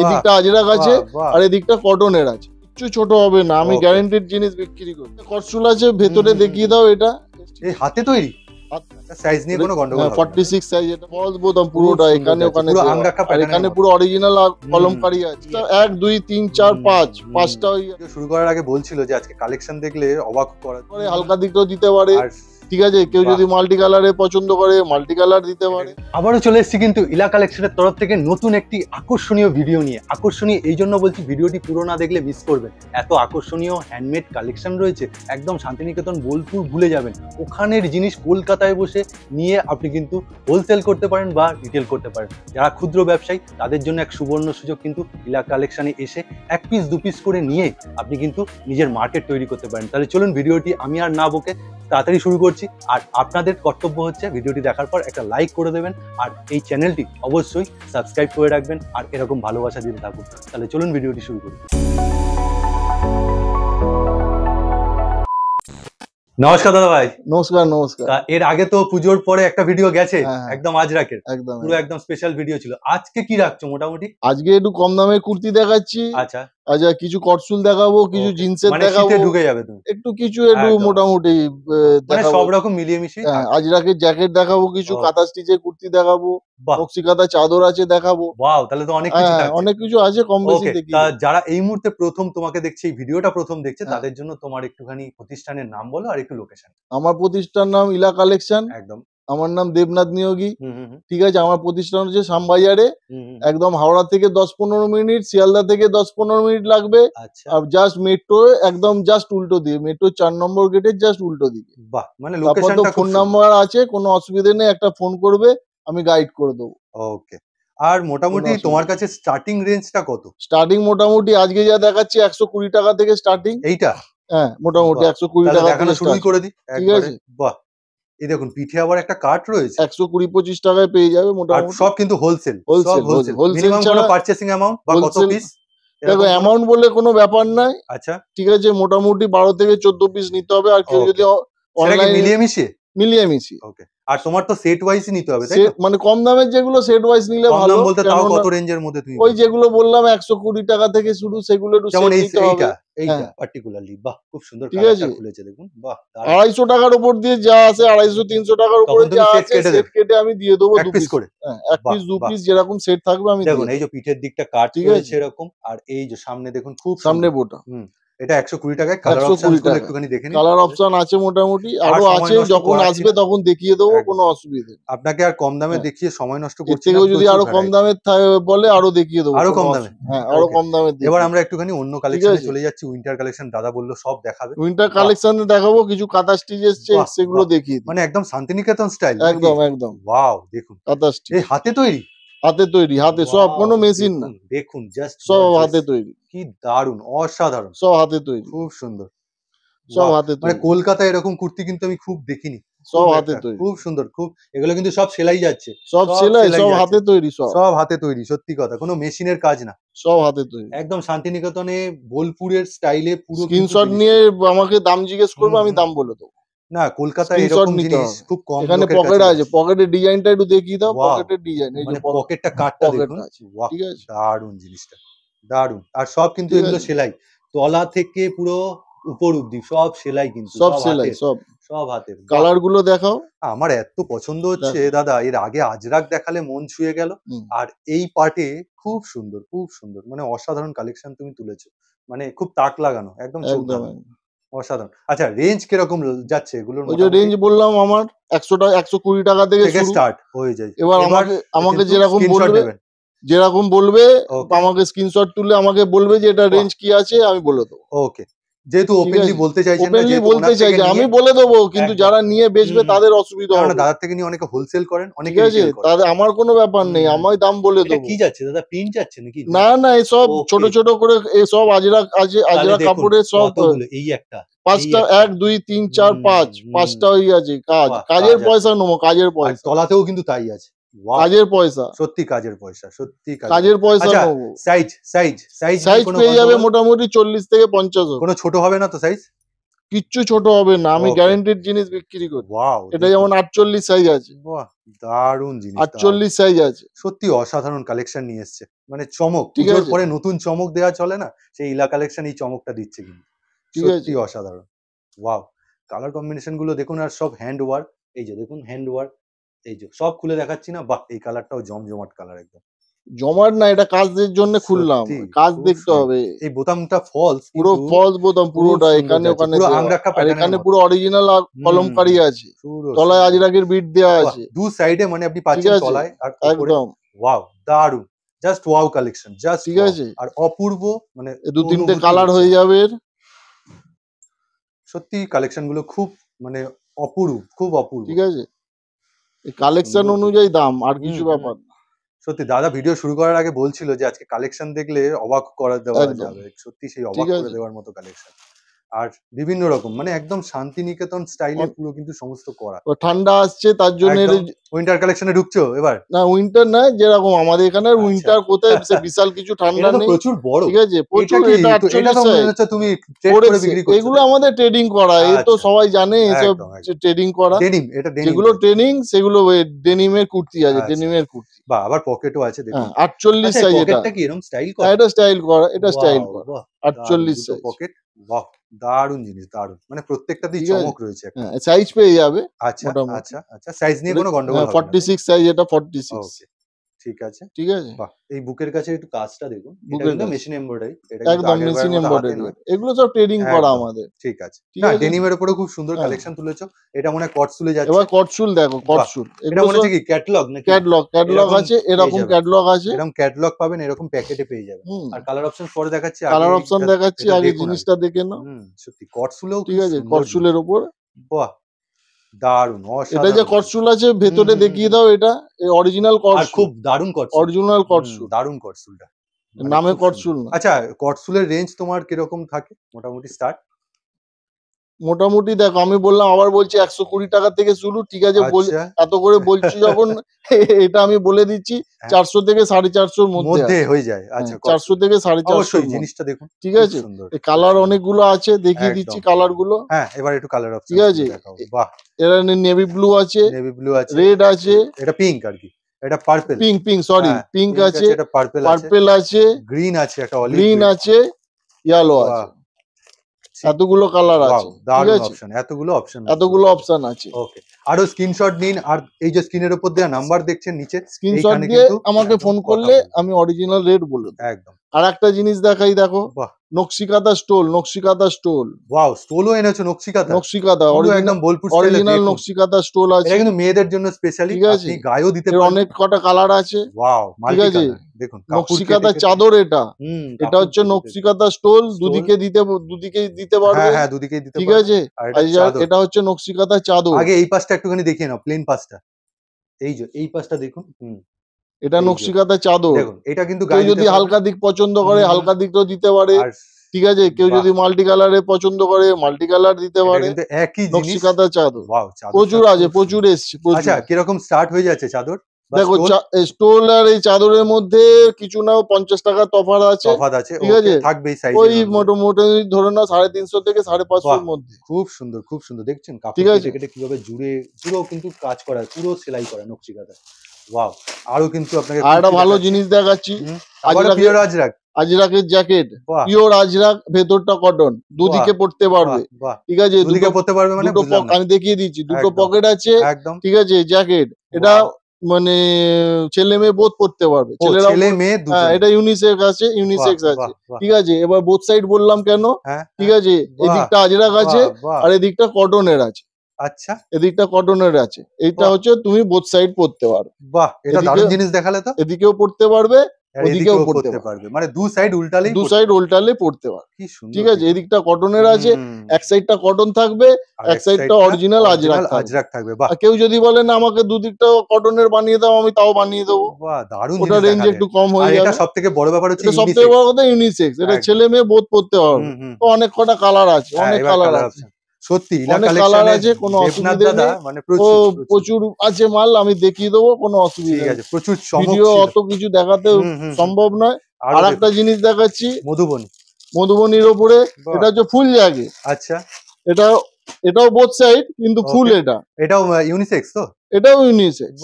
এদিকটা আজরাক আছে আর এদিকটা কটনের আছে কিছু ছোট হবে না আমি গ্যারান্টেড জিনিস বিক্রি করি কটসুল আছে ভেতরে দেখিয়ে দাও এটা এই হাতে তৈরি সাইজ হ্যাঁ, এটা পুরোটা এখানে ওখানে এখানে পুরো অরিজিনাল আছে পাঁচটা শুরু করার আগে যে আজকে কালেকশন দেখলে অবাক হালকা দিকটাও দিতে পারে ঠিক আছে কেউ যদি মাল্টি কালারে পছন্দ করে মাল্টি কালার দিতে পারে আবারও চলে এসেছি কিন্তু ইলা কালেকশনের তরফ থেকে নতুন একটি আকর্ষণীয় ভিডিও নিয়ে আকর্ষণীয় এই জন্য বলছি ভিডিওটি পুরো না দেখলে মিস করবেন এত আকর্ষণীয় হ্যান্ডমেড কালেকশন রয়েছে একদম শান্তিনিকেতন বোলপুর ভুলে যাবেন ওখানের জিনিস কলকাতায় বসে নিয়ে আপনি কিন্তু হোলসেল করতে পারেন বা রিটেল করতে পারেন যারা ক্ষুদ্র ব্যবসায়ী তাদের জন্য এক সুবর্ণ সুযোগ কিন্তু ইলা কালেকশানে এসে এক পিস দু পিস করে নিয়ে আপনি কিন্তু নিজের মার্কেট তৈরি করতে পারেন তাহলে চলুন ভিডিওটি আমি আর না বকে তাড়াতাড়ি শুরু করছি বলছি আর আপনাদের কর্তব্য হচ্ছে ভিডিওটি দেখার পর একটা লাইক করে দেবেন আর এই চ্যানেলটি অবশ্যই সাবস্ক্রাইব করে রাখবেন আর এরকম ভালোবাসা দিতে থাকুন তাহলে চলুন ভিডিওটি শুরু করি নমস্কার দাদা ভাই নমস্কার নমস্কার এর আগে তো পুজোর পরে একটা ভিডিও গেছে হ্যাঁ, হ্যাঁ। একদম আজ রাখের একদম পুরো একদম স্পেশাল ভিডিও ছিল আজকে কি রাখছো মোটামুটি আজকে একটু কম দামে কুর্তি দেখাচ্ছি আচ্ছা আচ্ছা কিছু কটসুল দেখাবো কিছু জিন্সের মানে দেখাবো ঢুকে যাবে একটু কিছু একটু মোটামুটি মানে দেখাবো সব রকম মিলিয়ে মিশিয়ে আজ হ্যাঁ, আজরাকের জ্যাকেট দেখাবো কিছু কাঁথা স্টিচের কুর্তি দেখাবো নকশি কাঁথা চাদর আছে দেখাবো ওয়াও তাহলে তো অনেক কিছু হ্যাঁ, অনেক কিছু আছে কম বেশি দেখি যারা এই মুহূর্তে প্রথম তোমাকে দেখছে এই ভিডিওটা প্রথম দেখছে হ্যাঁ। তাদের জন্য তোমার একটুখানি প্রতিষ্ঠানের নাম বলো আর একটু লোকেশন আমার প্রতিষ্ঠান নাম ইলা কালেকশন একদম আমার নাম দেবনাথ নিয়োগী ঠিক আছে আমার প্রতিষ্ঠান হচ্ছে সামবাজারে একদম হাওড়া থেকে দশ পনেরো মিনিট শিয়ালদা থেকে দশ পনেরো মিনিট লাগবে আচ্ছা। আর জাস্ট মেট্রো একদম জাস্ট উল্টো দিয়ে মেট্রো চার নম্বর গেটের জাস্ট উল্টো দিকে মানে তো ফোন নাম্বার আছে কোনো অসুবিধে নেই একটা ফোন করবে আমি গাইড করে দেবো ওকে আর মোটামুটি তোমার কাছে স্টার্টিং রেঞ্জটা কত স্টার্টিং মোটামুটি আজকে যা দেখাচ্ছি একশো কুড়ি টাকা থেকে স্টার্টিং এইটা হ্যাঁ মোটামুটি একশো কুড়ি টাকা শুরু করে দিই ঠিক আছে বাহ এই দেখুন পিঠে আবার একটা কাট রয়েছে একশো কুড়ি পঁচিশ টাকায় পেয়ে যাবে মোটামুটি সব কিন্তু হোলসেল হোলসেল হোলসেল ছাড়া পার্চেসিং অ্যামাউন্ট বা পিস দেখো অ্যামাউন্ট বলে কোনো ব্যাপার নাই আচ্ছা ঠিক আছে মোটামুটি বারো থেকে চোদ্দ পিস নিতে হবে আর কেউ যদি অনলাইন মিলিয়ে মিশিয়ে মিলিয়ে মিশিয়ে ওকে আর তোমার তো সেট ওয়াইজই নিতে হবে তাই মানে কম দামের যেগুলো সেট ওয়াইজ নিলে ভালো বলতে তাও কত রেঞ্জের মধ্যে তুমি ওই যেগুলো বললাম 120 টাকা থেকে শুরু সেগুলো একটু যেমন এইটা এইটা পার্টিকুলারলি হ্যাঁ। বাহ খুব সুন্দর ঠিক আছে খুলেছে দেখুন বাহ 250 টাকার উপর দিয়ে যা আছে 250 300 টাকার উপরে যা আছে সেট কেটে আমি দিয়ে দেবো দু পিস করে হ্যাঁ, এক পিস দু পিস যেরকম সেট থাকবে আমি দেখুন এই যে পিঠের দিকটা কাট হয়েছে এরকম আর এই যে সামনে দেখুন খুব সামনে বোটা হুম এটা একশো কুড়ি টাকায় কালার অপশন একটুখানি দেখে কালার অপশন আছে মোটামুটি আরো আছে যখন আসবে তখন দেখিয়ে দেবো কোনো অসুবিধা আপনাকে আর কম দামে হ্যাঁ। দেখিয়ে সময় নষ্ট করছি যদি আরো কম দামে বলে আরো দেখিয়ে দেবো আরো কম দামে হ্যাঁ আরো কম দামে এবার আমরা একটুখানি অন্য কালেকশন চলে যাচ্ছি উইন্টার কালেকশন দাদা বললো সব দেখাবে উইন্টার কালেকশন দেখাবো কিছু কাঁথা স্টিচ এসছে সেগুলো দেখিয়ে মানে একদম শান্তিনিকেতন স্টাইল একদম একদম ওয়াও দেখুন কাঁথা স্টিচ এই হাতে তৈরি হাতে তৈরি হাতে সব কোনো মেশিন না দেখুন জাস্ট সব হাতে তৈরি কি দারুণ অসাধারণ সব হাতে তৈরি খুব সুন্দর সব হাতে মানে কলকাতায় এরকম কুর্তি কিন্তু আমি খুব দেখিনি সব হাতে তৈরি খুব সুন্দর খুব এগুলো কিন্তু সব সেলাই যাচ্ছে সব সেলাই সব হাতে তৈরি সব সব হাতে তৈরি সত্যি কথা কোনো মেশিনের কাজ না সব হাতে তৈরি একদম শান্তিনিকেতনে বোলপুরের স্টাইলে পুরো স্ক্রিনশট নিয়ে আমাকে দাম জিজ্ঞেস করবে আমি দাম বলে দেবো না কলকাতায় এরকম জিনিস খুব কম এখানে পকেট আছে পকেটের ডিজাইনটা একটু দেখিয়ে দাও পকেটের ডিজাইন এই যে পকেটটা মানে কাটটা দেখুন ঠিক আছে দারুন জিনিসটা দারুন আর সব কিন্তু এগুলো সেলাই তলা থেকে পুরো উপর অব্দি সব সেলাই কিন্তু সব সেলাই সব সব হাতে কালার গুলো দেখাও আমার এত পছন্দ হচ্ছে দাদা এর আগে আজরাক দেখালে মন ছুঁয়ে গেল আর এই পার্টে খুব সুন্দর খুব সুন্দর মানে অসাধারণ কালেকশন তুমি তুলেছো মানে খুব তাক লাগানো একদম চোখ অসাধারণ আচ্ছা রেঞ্জ কিরকম যাচ্ছে এগুলোর ওই যে রেঞ্জ বললাম আমার একশো একশোটা একশো কুড়ি টাকা থেকে স্টার্ট হয়ে যায় এবার আমাকে আমাকে যেরকম বলবে যেরকম বলবে আমাকে স্ক্রিনশট তুলে আমাকে বলবে যে এটা রেঞ্জ কি আছে আমি বলে দেবো ওকে যেহেতু ওপেনলি বলতে ওপেনলি বলতে আমি বলে দেবো কিন্তু যারা নিয়ে বেচবে তাদের অসুবিধা হবে থেকে নিয়ে অনেকে হোলসেল করেন অনেকে আছে তাদের আমার কোনো ব্যাপার নেই আমার দাম বলে দেবো কি যাচ্ছে দাদা পিন যাচ্ছে নাকি না না ছোট ছোট করে এসব আজরা আজরা কাপড়ের সব এই একটা পাঁচটা এক দুই তিন চার পাঁচ পাঁচটা ওই আছে কাজ কাজের পয়সা নেবো কাজের পয়সা তলাতেও কিন্তু তাই আছে কাজের পয়সা সত্যি কাজের পয়সা সত্যি কাজের পয়সা সাইজ সাইজ সাইজ সাইজ পেয়ে যাবে মোটামুটি চল্লিশ থেকে পঞ্চাশ কোনো ছোট হবে না তো সাইজ কিচ্ছু ছোট হবে না আমি গ্যারান্টিড জিনিস বিক্রি করি এটা যেমন আটচল্লিশ সাইজ আছে দারুন জিনিস আটচল্লিশ সাইজ আছে সত্যি অসাধারণ কালেকশন নিয়ে এসছে মানে চমক ঠিক আছে পরে নতুন চমক দেওয়া চলে না সেই ইলা কালেকশন এই চমকটা দিচ্ছে কিন্তু আছে অসাধারণ ওয়াও কালার কম্বিনেশন গুলো দেখুন আর সব হ্যান্ড ওয়ার্ক এই যে দেখুন হ্যান্ড ওয়ার্ক এই যে সব খুলে দেখাচ্ছি না বাহ এই কালারটাও জমজমাট কালার একদম জমার না এটা কাজের জন্য খুললাম কাজ দেখতে হবে এই বোতামটা ফলস পুরো ফলস বোতাম পুরোটা এখানে ওখানে আর এখানে পুরো অরিজিনাল কলমকারি আছে তলায় আজরাকের বিট দেওয়া আছে দু সাইডে মানে আপনি পাচ্ছেন তলায় আর একদম ওয়াও দারুন জাস্ট ওয়াও কালেকশন জাস্ট ঠিক আছে আর অপূর্ব মানে দু তিনটে কালার হয়ে যাবে সত্যি কালেকশন গুলো খুব মানে অপূর্ব খুব অপূর্ব ঠিক আছে কালেকশন অনুযায়ী দাম আর কিছু ব্যাপার না সত্যি দাদা ভিডিও শুরু করার আগে বলছিল যে আজকে কালেকশন দেখলে অবাক করা দেওয়া যাবে সত্যি সেই অবাক করে দেওয়ার মতো কালেকশন আর বিভিন্ন রকম মানে একদম শান্তিনিকেতন স্টাইলে পুরো কিন্তু সমস্ত করা ঠান্ডা আসছে তার জন্য উইন্টার কালেকশনে ঢুকছো এবার না উইন্টার না যেরকম আমাদের এখানে উইন্টার আচ্ছা। কোথায় বিশাল কিছু ঠান্ডা নেই প্রচুর বড় ঠিক আছে প্রচুর এটা হচ্ছে তুমি এগুলো আমাদের ট্রেডিং করা এ তো আচ্ছা। সবাই জানে এসব ট্রেডিং করা ডেনিম এটা ডেনিম যেগুলো ট্রেনিং সেগুলো ডেনিমের কুর্তি আছে ডেনিমের আচ্ছা। কুর্তি বা আবার পকেটও আছে দেখুন 48 হ্যাঁ, সাইজ এটা এটা কি এরকম স্টাইল হ্যাঁ, করা এটা স্টাইল করা এটা স্টাইল করা 48 সাইজ পকেট বাহ দারুন জিনিস দারুন মানে প্রত্যেকটাতেই চমক রয়েছে একটা সাইজ হ্যাঁ, পেয়ে যাবে আচ্ছা আচ্ছা আচ্ছা সাইজ নিয়ে কোনো গন্ডগোল মানে ঠিক আছে ঠিক আছে এই বুকের কাছে একটু কাজটা দেখুন মেশিন মেশিন এগুলো সব করা আমাদের ঠিক আছে উপরে খুব সুন্দর কালেকশন হ্যাঁ। এটা মনে যাচ্ছে কটসুল এটা মনে আছে এরকম ক্যাটলগ আছে এরকম পাবেন এরকম প্যাকেটে পেয়ে যাবেন আর কালার অপশন পরে দেখাচ্ছি কালার অপশন আগে জিনিসটা দেখে নাও সত্যি কটসুলেও ঠিক আছে কটসুলের উপর বাহ দারুন এটা যে করচুল আছে ভেতরে দেখিয়ে দাও এটা অরিজিনাল করচুল খুব দারুন করচুল অরিজিনাল করচুল দারুন করচুলটা মানে নামে করচুল আচ্ছা করচুলের রেঞ্জ তোমার কিরকম থাকে মোটামুটি স্টার্ট মোটামুটি দেখো আমি বললাম আবার বলছি একশো কুড়ি টাকা থেকে শুরু ঠিক আছে আচ্ছা। এত করে বলছি যখন এটা আমি বলে দিচ্ছি হ্যাঁ। চারশো থেকে সাড়ে চারশোর মধ্যে হয়ে যায় আচ্ছা চারশো থেকে সাড়ে চারশো জিনিসটা দেখুন ঠিক আছে কালার অনেকগুলো আছে দেখিয়ে দিচ্ছি কালার গুলো হ্যাঁ এবার একটু কালার ঠিক আছে এরা নেভি ব্লু আছে নেভি ব্লু আছে রেড আছে এটা পিঙ্ক আর কি এটা পিঙ্ক পিঙ্ক সরি পিঙ্ক আছে আছে গ্রিন আছে একটা গ্রিন আছে ইয়েলো আছে এতগুলো কালার আছে অপশন এতগুলো অপশন এতগুলো অপশন আছে ওকে আরো স্ক্রিনশট নিন আর এই যে স্ক্রিনের উপর দেওয়া নাম্বার দেখছেন নিচে স্ক্রিনশট দিয়ে আমাকে ফোন করলে আমি অরিজিনাল রেট বলে একদম আর একটা জিনিস দেখাই দেখো নকশিকাদা স্টোল নকশিকাদা স্টোল ওয়াও স্টোলও এনেছে নকশিকাদা নকশিকাদা একদম বোলপুর অরিজিনাল নকশিকাদা স্টোল আছে এটা কিন্তু মেয়েদের জন্য স্পেশালি ঠিক আছে গায়েও দিতে পারেন অনেক কটা কালার আছে ওয়াও ঠিক আছে দেখুন নকশিকাদা চাদর এটা এটা হচ্ছে নকশিকাদা স্টোল দুদিকে দিতে দুদিকে দিতে হ্যাঁ, পারবে হ্যাঁ হ্যাঁ দুদিকে দিতে ঠিক আছে আচ্ছা, এটা হচ্ছে নকশিকাদা চাদর আগে এই পাশটা একটুখানি দেখিয়ে নাও প্লেন পাশটা এই যে এই পাশটা দেখুন হুম এটা নকশিকাতা চাদর এটা কিন্তু কেউ যদি হালকা দিক পছন্দ করে হালকা তো দিতে পারে ঠিক আছে কেউ যদি মাল্টি কালারে পছন্দ করে মাল্টি কালার দিতে পারে একই চাদর প্রচুর আছে প্রচুর এসছে আচ্ছা কিরকম স্টার্ট হয়ে যাচ্ছে চাদর দেখো স্টোল আর এই চাদরের মধ্যে কিছু না পঞ্চাশ টাকা তফাত আছে ঠিক আছে থাকবে ওই মোটামুটি ধরে না সাড়ে তিনশো থেকে সাড়ে পাঁচশোর মধ্যে খুব সুন্দর খুব সুন্দর দেখছেন ঠিক আছে কিভাবে জুড়ে পুরো কিন্তু কাজ করা পুরো সেলাই করা নকশিকাতা ওয়াও আরো কিন্তু আপনাকে আর একটা ভালো জিনিস দেখাচ্ছি পিওর আজরাক আজরাকের জ্যাকেট পিওর আজরাক ভেতরটা কটন দুদিকে পড়তে পারবে ঠিক আছে দুদিকে পড়তে পারবে মানে দুটো আমি দেখিয়ে দিচ্ছি দুটো পকেট আছে ঠিক আছে জ্যাকেট এটা মানে ছেলে মেয়ে বোধ পড়তে পারবে ছেলেরা ছেলে মেয়ে হ্যাঁ, এটা ইউনিসেক্স আছে ইউনিসেক্স আছে ঠিক আছে এবার বোথ সাইড বললাম কেন হ্যাঁ, ঠিক হ্যাঁ। আছে এদিকটা আজরাক আছে আর এদিকটা কটনের আছে আচ্ছা এদিকটা কটনের আছে হচ্ছে তুমি বোথ সাইড পড়তে পারো বাহ এটা দেখালে তো এদিকেও পড়তে পারবে মানে দু ঠিক আছে এদিকটা কটনের আছে এক কটন থাকবে এক অরিজিনাল কেউ যদি বলে না আমাকে দুদিকটা কটনের বানিয়ে দাও আমি তাও বানিয়ে দেবো ওটা রেঞ্জ একটু কম হয়ে যাবে এটা থেকে বড় ব্যাপার হচ্ছে থেকে বড় কথা ইউনিসেক্স এটা ছেলে মেয়ে বোধ পড়তে পারবে অনেক কটা কালার আছে হ্যাঁ, অনেক কালার আছে সত্যি মানে প্রচুর আছে মাল আমি দেখিয়ে দেবো কোনো অসুবিধা অত কিছু দেখাতে সম্ভব নয় আর একটা জিনিস দেখাচ্ছি মধুবনী মধুবনীর ওপরে এটা হচ্ছে ফুল জাগে আচ্ছা এটা এটাও বোথ সাইড কিন্তু ফুল এটা এটাও ইউনিসেক্স তো এটাও ইউনিসেক্স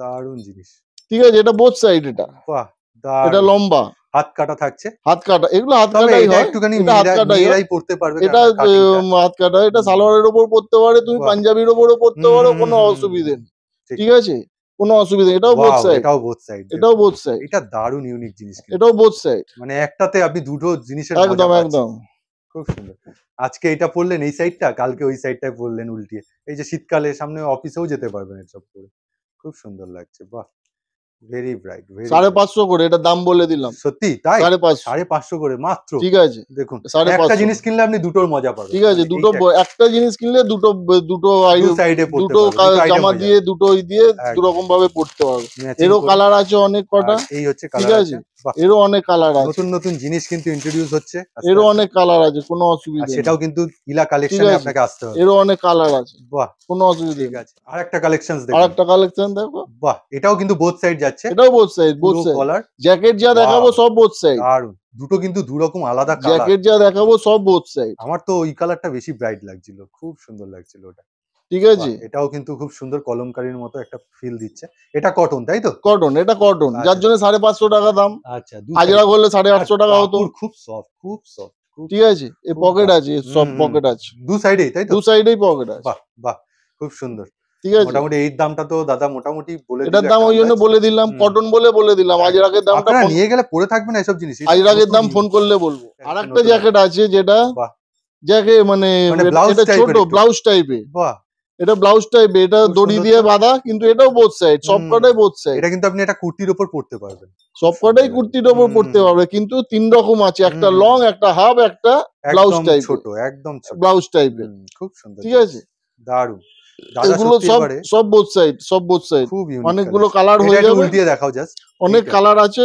দারুন জিনিস ঠিক আছে এটা বোথ সাইড এটা এটা লম্বা হাত কাটা থাকছে হাত কাটা এগুলো হাত কাটাই হয় একটুখানি হাত কাটাই পড়তে পারবে এটা হাত কাটা এটা সালোয়ারের ওপর পড়তে পারে তুমি পাঞ্জাবির ওপরও পড়তে পারো কোনো অসুবিধে নেই ঠিক আছে কোনো অসুবিধা এটাও বোথ সাইড এটাও বোথ সাইড এটাও বোথ সাইড এটা দারুণ ইউনিক জিনিস এটাও বোথ সাইড মানে একটাতে আপনি দুটো জিনিসের একদম একদম খুব সুন্দর আজকে এটা পড়লেন এই সাইডটা কালকে ওই সাইডটায় পড়লেন উল্টিয়ে এই যে শীতকালে সামনে অফিসেও যেতে পারবেন এসব পরে খুব সুন্দর লাগছে বাহ ভেরি ব্রাইট সাড়ে পাঁচশো করে এটা দাম বলে দিলাম সত্যি তাই সাড়ে পাঁচশো সাড়ে পাঁচশো করে মাত্র ঠিক আছে দেখুন সাড়ে একটা জিনিস কিনলে আপনি দুটোর মজা পাবেন ঠিক আছে মানে দুটো একটা জিনিস কিনলে দুটো দুটো সাইডে দুটো জামা দিয়ে দুটো দিয়ে দু রকম ভাবে পড়তে হবে এরও কালার আছে অনেক কটা এই হচ্ছে ঠিক আছে এরও অনেক কালার আছে নতুন নতুন জিনিস কিন্তু ইন্ট্রোডিউস হচ্ছে আচ্ছা, এরও আচ্ছা। অনেক কালার আছে কোনো অসুবিধা সেটাও কিন্তু ইলা কালেকশনে আপনাকে আসতে হবে এরও অনেক কালার আছে বাহ কোনো অসুবিধা আছে আর একটা কালেকশন দেখো আর একটা কালেকশন দেখো বাহ এটাও কিন্তু বোথ সাইড যাচ্ছে এটাও both side both side collar jacket যা দেখাবো সব বোথ সাইড আর দুটো কিন্তু দু রকম আলাদা কালার জ্যাকেট যা দেখাবো সব বোথ সাইড আমার তো ওই কালারটা বেশি ব্রাইট লাগছিল খুব সুন্দর লাগছিল ওটা ঠিক আছে এটাও কিন্তু খুব সুন্দর কলমকারীর মতো একটা ফিল দিচ্ছে এটা কটন তাই তো কটন এটা কটন আচ্ছা। যার জন্য সাড়ে পাঁচশো টাকা দাম আচ্ছা আজরা করলে সাড়ে আটশো টাকা হতো খুব সফট খুব সফট ঠিক আছে এ পকেট আছে সব পকেট আছে দু সাইডেই তাই তো দু সাইডেই পকেট আছে বাহ বাহ খুব সুন্দর ঠিক আছে মোটামুটি এই দামটা তো দাদা মোটামুটি বলে এটার দাম ওই জন্য বলে দিলাম কটন বলে বলে দিলাম আজরাকের দামটা নিয়ে গেলে পরে থাকবে না এসব জিনিস আজরাকের দাম ফোন করলে বলবো আর একটা জ্যাকেট আছে যেটা জ্যাকে মানে, মানে ছোট ব্লাউজ টাইপের বাহ এটা ব্লাউজ টাইপ এটা দড়ি দিয়ে বাঁধা কিন্তু এটাও বোথ সাইড সবকটাই বোধ সাইড এটা কিন্তু আপনি এটা কুর্তির উপর পড়তে পারবেন সবকটাই কুর্তির উপর পড়তে পারবে কিন্তু তিন রকম আছে একটা লং একটা হাফ একটা ব্লাউজ টাইপ ছোট একদম ব্লাউজ টাইপের খুব সুন্দর ঠিক আছে দারুণ সব সাইড সব বোথ অনেকগুলো কালার হয়ে দেখাও অনেক কালার আছে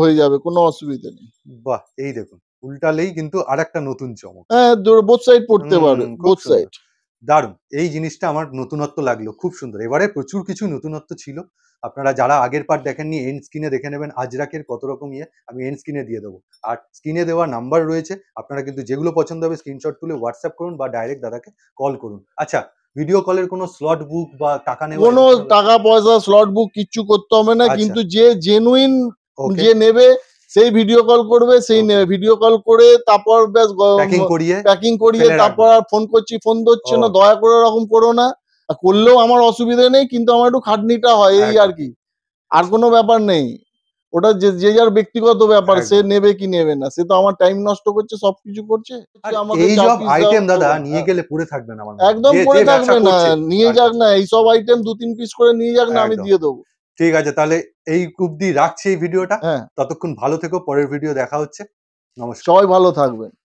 হয়ে যাবে কোনো অসুবিধা নেই বাহ এই দেখুন উল্টালেই কিন্তু আরেকটা নতুন চমক হ্যাঁ বোথ সাইড পড়তে পারবে বোথ সাইড দারুণ এই জিনিসটা আমার নতুনত্ব লাগলো খুব সুন্দর এবারে প্রচুর কিছু নতুনত্ব ছিল আপনারা যারা আগের পার্ট দেখেননি এন্ড স্ক্রিনে দেখে নেবেন আজরাকের কত রকম ইয়ে আমি এন্ড স্ক্রিনে দিয়ে দেবো আর স্ক্রিনে দেওয়া নাম্বার রয়েছে আপনারা কিন্তু যেগুলো পছন্দ হবে স্ক্রিনশট তুলে হোয়াটসঅ্যাপ করুন বা ডাইরেক্ট দাদাকে কল করুন আচ্ছা ভিডিও কলের কোনো স্লট বুক বা টাকা নেই কোনো টাকা পয়সা স্লট বুক কিচ্ছু করতে হবে না আচ্ছা। কিন্তু যে জেনুইন যে নেবে সেই ভিডিও কল করবে সেই ভিডিও কল করে তারপর ব্যাস প্যাকিং করিয়ে তারপর আর ফোন করছি ফোন ধরছে না oh. দয়া করে ওরকম করো না করলেও আমার অসুবিধা নেই কিন্তু আমার একটু খাটনিটা হয় এই আর কি আর কোনো ব্যাপার নেই ওটা যে যে যার ব্যক্তিগত ব্যাপার সে নেবে কি নেবে না সে তো আমার টাইম নষ্ট করছে সবকিছু করছে এই সব আইটেম দাদা নিয়ে গেলে পড়ে থাকবে না একদম পড়ে থাকবে না নিয়ে যাক না এই সব আইটেম দু তিন পিস করে নিয়ে যাক না আমি দিয়ে দেবো ঠিক আছে তাহলে এই দিয়ে রাখছি এই ভিডিওটা হ্যাঁ। ততক্ষণ ভালো থেকো পরের ভিডিও দেখা হচ্ছে নমস্কার সবাই ভালো থাকবেন